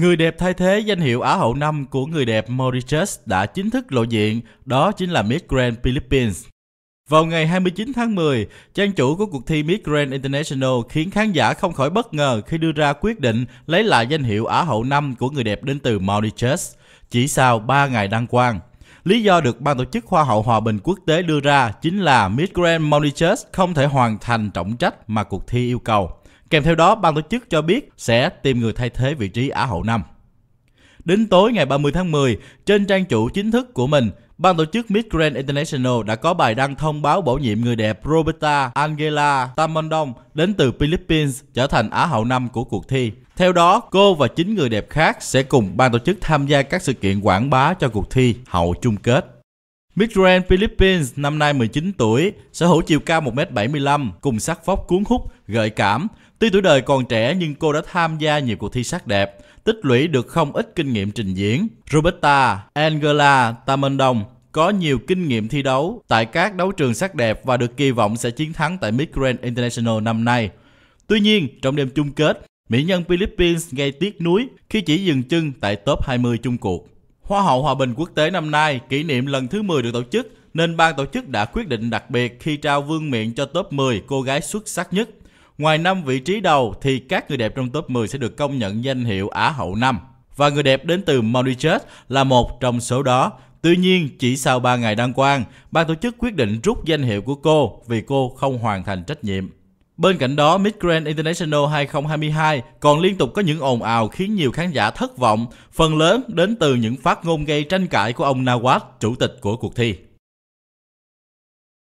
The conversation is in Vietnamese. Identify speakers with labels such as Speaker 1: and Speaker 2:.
Speaker 1: Người đẹp thay thế danh hiệu Á hậu năm của người đẹp Mauritius đã chính thức lộ diện, đó chính là Miss Grand Philippines. Vào ngày 29 tháng 10, trang chủ của cuộc thi Miss Grand International khiến khán giả không khỏi bất ngờ khi đưa ra quyết định lấy lại danh hiệu Á hậu năm của người đẹp đến từ Mauritius, chỉ sau 3 ngày đăng quang. Lý do được ban tổ chức Hoa hậu Hòa bình quốc tế đưa ra chính là Miss Grand Mauritius không thể hoàn thành trọng trách mà cuộc thi yêu cầu. Kèm theo đó, ban tổ chức cho biết sẽ tìm người thay thế vị trí Á hậu năm. Đến tối ngày 30 tháng 10, trên trang chủ chính thức của mình, ban tổ chức Miss Grand International đã có bài đăng thông báo bổ nhiệm người đẹp Roberta Angela Tamondong đến từ Philippines trở thành Á hậu năm của cuộc thi. Theo đó, cô và chín người đẹp khác sẽ cùng ban tổ chức tham gia các sự kiện quảng bá cho cuộc thi hậu chung kết. Miguel Philippines, năm nay 19 tuổi, sở hữu chiều cao 1m75, cùng sắc vóc cuốn hút, gợi cảm. Tuy tuổi đời còn trẻ nhưng cô đã tham gia nhiều cuộc thi sắc đẹp, tích lũy được không ít kinh nghiệm trình diễn. Roberta Angela Tamandong có nhiều kinh nghiệm thi đấu tại các đấu trường sắc đẹp và được kỳ vọng sẽ chiến thắng tại Miss Grand International năm nay. Tuy nhiên, trong đêm chung kết, mỹ nhân Philippines gây tiếc nuối khi chỉ dừng chân tại top 20 chung cuộc. Hoa hậu Hòa bình quốc tế năm nay kỷ niệm lần thứ 10 được tổ chức nên ban tổ chức đã quyết định đặc biệt khi trao vương miện cho top 10 cô gái xuất sắc nhất. Ngoài năm vị trí đầu thì các người đẹp trong top 10 sẽ được công nhận danh hiệu Á hậu năm và người đẹp đến từ Mauritius là một trong số đó. Tuy nhiên, chỉ sau 3 ngày đăng quang, ban tổ chức quyết định rút danh hiệu của cô vì cô không hoàn thành trách nhiệm. Bên cạnh đó, Mid Grand International 2022 còn liên tục có những ồn ào khiến nhiều khán giả thất vọng, phần lớn đến từ những phát ngôn gây tranh cãi của ông Nawaz, chủ tịch của cuộc thi.